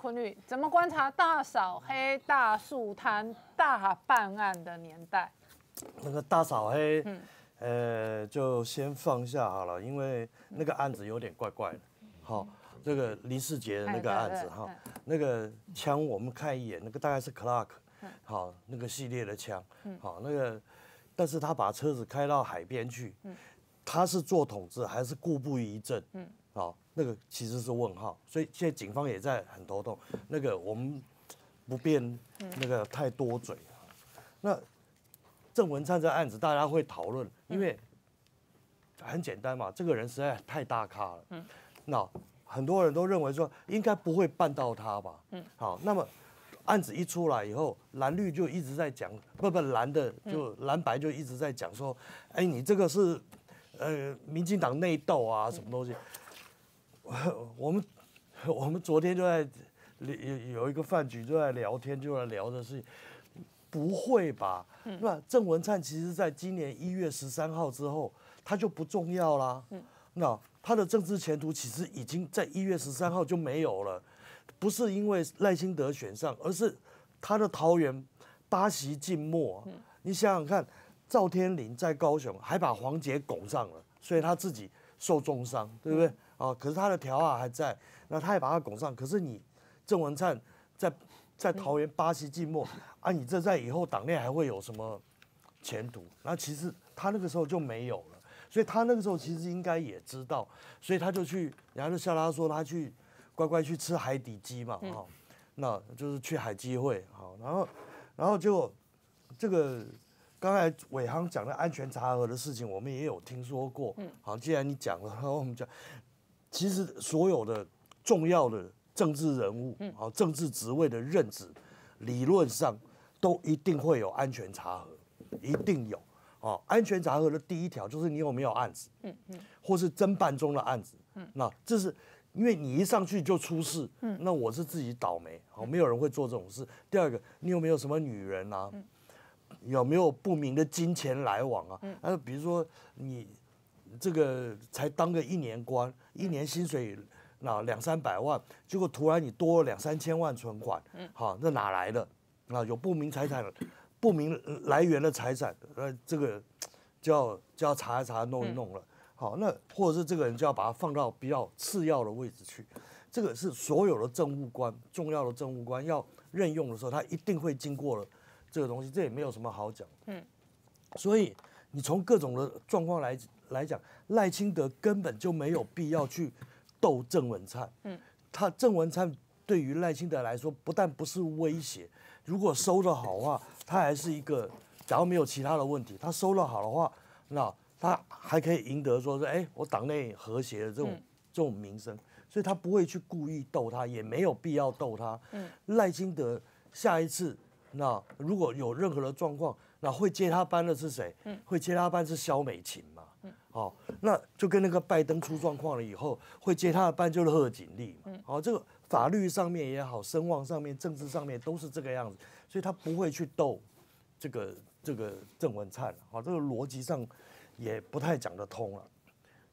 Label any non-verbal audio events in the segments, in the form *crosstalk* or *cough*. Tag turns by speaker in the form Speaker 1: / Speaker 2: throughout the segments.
Speaker 1: 坤女，怎么观察大扫黑、大树贪、大办案的年代？那个大扫黑，嗯，呃，就先放下好了，因为那个案子有点怪怪的。好，这个林世杰的那个案子哈，那个枪我们看一眼，那个大概是 Clark，好，那个系列的枪，好，那个，但是他把车子开到海边去，他是做统治还是布步一阵？嗯。好，那个其实是问号，所以现在警方也在很头痛。那个我们不便那个太多嘴那郑文灿这案子大家会讨论，因为很简单嘛，这个人实在太大咖了。嗯。那很多人都认为说应该不会办到他吧？嗯。好，那么案子一出来以后，蓝绿就一直在讲，不不蓝的就蓝白就一直在讲说，哎，你这个是呃，民进党内斗啊，什么东西？*laughs* 我们 *laughs* 我们昨天就在有有一个饭局，就在聊天，就在聊的事情。不会吧？那郑文灿其实在今年一月十三号之后，他就不重要啦。嗯，那他的政治前途其实已经在一月十三号就没有了，不是因为赖清德选上，而是他的桃园八席静默。你想想看，赵天麟在高雄还把黄杰拱上了，所以他自己受重伤，对不对？啊！可是他的条啊还在，那他也把他拱上。可是你郑文灿在在桃园巴西寂寞啊，你这在以后党内还会有什么前途？那其实他那个时候就没有了，所以他那个时候其实应该也知道，所以他就去，然后就笑他说他去乖乖去吃海底鸡嘛，哈，那就是去海基会。好，然后然后就这个刚才伟航讲的安全查核的事情，我们也有听说过。嗯，好，既然你讲了，然后我们讲。其实所有的重要的政治人物，啊，政治职位的任职，理论上都一定会有安全查核，一定有。啊，安全查核的第一条就是你有没有案子，嗯嗯，或是侦办中的案子，嗯，那这是因为你一上去就出事，嗯，那我是自己倒霉，好，没有人会做这种事。第二个，你有没有什么女人啊？有没有不明的金钱来往啊？呃，比如说你。这个才当个一年官，一年薪水那两三百万，结果突然你多了两三千万存款，嗯，好，那哪来的？啊，有不明财产了，*coughs* 不明来源的财产，呃，这个就要就要查一查，弄一弄了。好，那或者是这个人就要把他放到比较次要的位置去。这个是所有的政务官，重要的政务官要任用的时候，他一定会经过了这个东西，这也没有什么好讲。嗯，所以你从各种的状况来。来讲，赖清德根本就没有必要去斗郑文灿。嗯，他郑文灿对于赖清德来说，不但不是威胁，如果收的好的话，他还是一个，假如没有其他的问题，他收了好的话，那他还可以赢得说是，哎，我党内和谐的这种这种名声，所以他不会去故意斗他，也没有必要斗他。嗯，赖清德下一次，那如果有任何的状况，那会接他班的是谁？嗯，会接他班是肖美琴。好，那就跟那个拜登出状况了以后，会接他的班就是贺锦丽嘛。好，这个法律上面也好，声望上面、政治上面都是这个样子，所以他不会去斗这个这个郑文灿。好，这个逻辑上也不太讲得通了。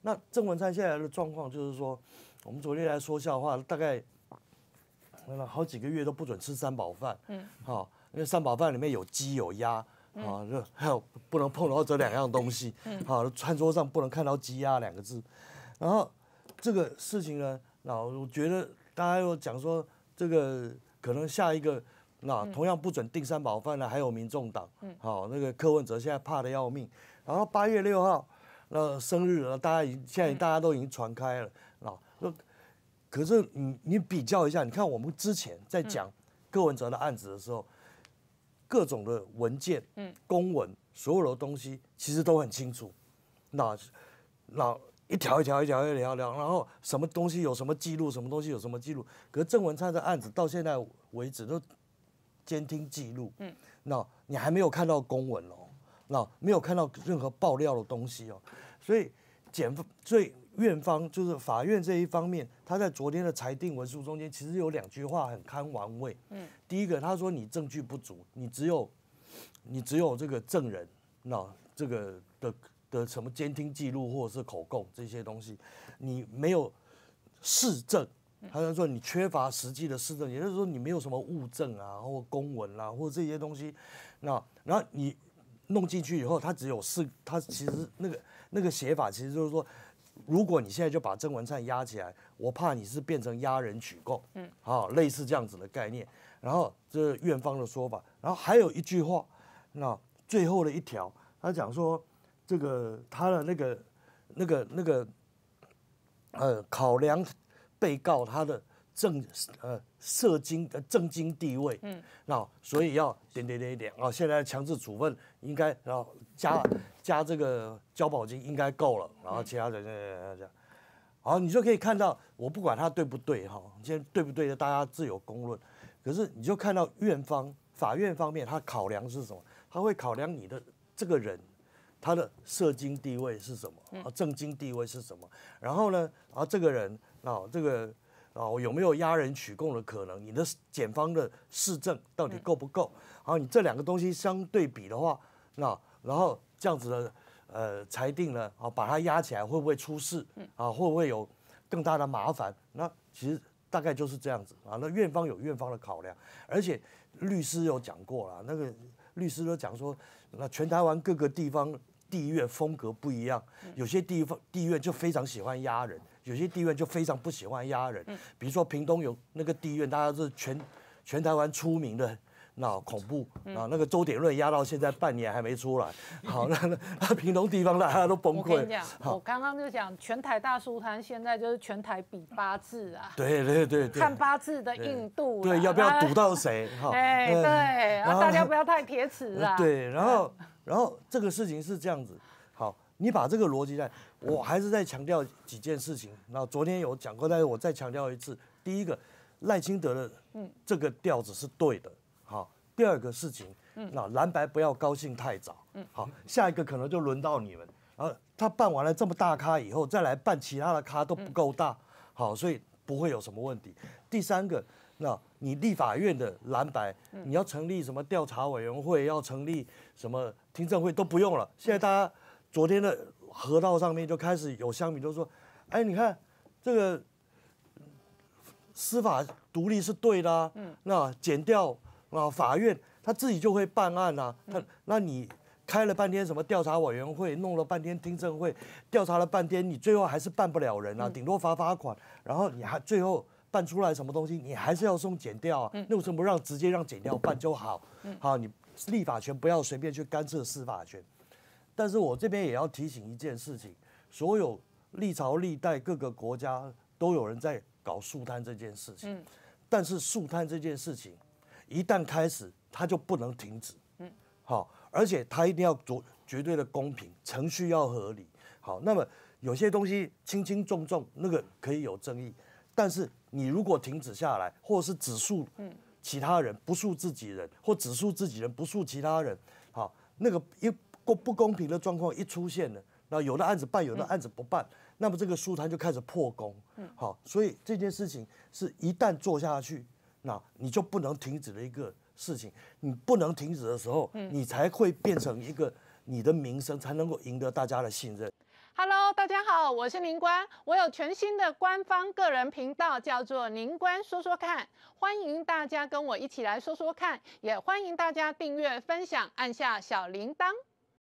Speaker 1: 那郑文灿现在的状况就是说，我们昨天来说笑话，大概好几个月都不准吃三宝饭。嗯。好，因为三宝饭里面有鸡有鸭。啊，就还有不能碰到这两样东西，好，餐桌上不能看到“鸡鸭”两个字。然后这个事情呢，那我觉得大家又讲说，这个可能下一个，那同样不准订三宝饭的还有民众党。嗯，好，那个柯文哲现在怕的要命。然后八月六号，那生日，大家已现在大家都已经传开了。那可是你你比较一下，你看我们之前在讲柯文哲的案子的时候。各种的文件、嗯，公文，所有的东西其实都很清楚，那那一条一条一条一条条，然后什么东西有什么记录，什么东西有什么记录，可是郑文灿的案子到现在为止都监听记录，嗯，那你还没有看到公文哦，那没有看到任何爆料的东西哦，所以检所以。院方就是法院这一方面，他在昨天的裁定文书中间，其实有两句话很堪玩味。嗯，第一个他说你证据不足，你只有你只有这个证人，那这个的的什么监听记录或者是口供这些东西，你没有事证，他就说你缺乏实际的事证，也就是说你没有什么物证啊，或公文啦，或这些东西。那然后你弄进去以后，他只有四，他其实那个那个写法其实就是说。如果你现在就把曾文灿压起来，我怕你是变成压人取供，嗯，好，类似这样子的概念。然后这院方的说法，然后还有一句话，那最后的一条，他讲说这个他的那个那个那个，呃，考量被告他的。正呃社金的正经地位，嗯，那所以要点点点点啊，现在强制处分应该然后加加这个交保金应该够了，然后其他的这样，好，你就可以看到，我不管他对不对哈，现在对不对的大家自有公论，可是你就看到院方法院方面他考量是什么？他会考量你的这个人他的社金地位是什么，啊正经地位是什么？然后呢，然这个人，啊，这个。我有没有压人取供的可能？你的检方的市政到底够不够？好，你这两个东西相对比的话，那然后这样子的呃裁定呢，啊，把它压起来会不会出事？啊，会不会有更大的麻烦？那其实大概就是这样子啊。那院方有院方的考量，而且律师有讲过了，那个律师都讲说，那全台湾各个地方地院风格不一样，有些地方地院就非常喜欢压人。有些地院就非常不喜欢压人，比如说屏东有那个地院，大家是全全台湾出名的，那恐怖啊，那个周典瑞压到现在半年还没出来，*laughs* 好，那那屏东地方大家都崩溃。我跟你讲，我刚刚就讲全台大书摊，现在就是全台比八字啊，对对对，看八字的硬度，对，要不要赌到谁？哈，哎对，大家不要太铁齿啊。*laughs* 对，然后然后这个事情是这样子，好，你把这个逻辑在。我还是在强调几件事情。那昨天有讲过，但是我再强调一次。第一个，赖清德的这个调子是对的，好。第二个事情，那蓝白不要高兴太早，好。下一个可能就轮到你们。然后他办完了这么大咖以后，再来办其他的咖都不够大，好，所以不会有什么问题。第三个，那你立法院的蓝白，你要成立什么调查委员会，要成立什么听证会都不用了。现在大家昨天的。河道上面就开始有乡民就说，哎，你看这个司法独立是对的，嗯，那减掉啊，法院他自己就会办案啊，他那你开了半天什么调查委员会，弄了半天听证会，调查了半天，你最后还是办不了人啊，顶多罚罚款，然后你还最后办出来什么东西，你还是要送掉啊？那为什么让直接让减掉办就好，好，你立法权不要随便去干涉司法权。但是我这边也要提醒一件事情：，所有历朝历代各个国家都有人在搞树摊这件事情。嗯，但是树摊这件事情一旦开始，它就不能停止。嗯，好，而且它一定要做绝对的公平，程序要合理。好，那么有些东西轻轻重重那个可以有争议，但是你如果停止下来，或者是只诉其他人不诉自己人，或只诉自己人不诉其他人，好，那个一不公平的状况一出现了，那有的案子办，有的案子不办，那么这个书摊就开始破功。好，所以这件事情是一旦做下去，那你就不能停止的一个事情，你不能停止的时候，你才会变成一个你的名声才能够赢得大家的信任。Hello，大家好，我是林官，我有全新的官方个人频道，叫做林官说说看，欢迎大家跟我一起来说说看，也欢迎大家订阅、分享，按下小铃铛。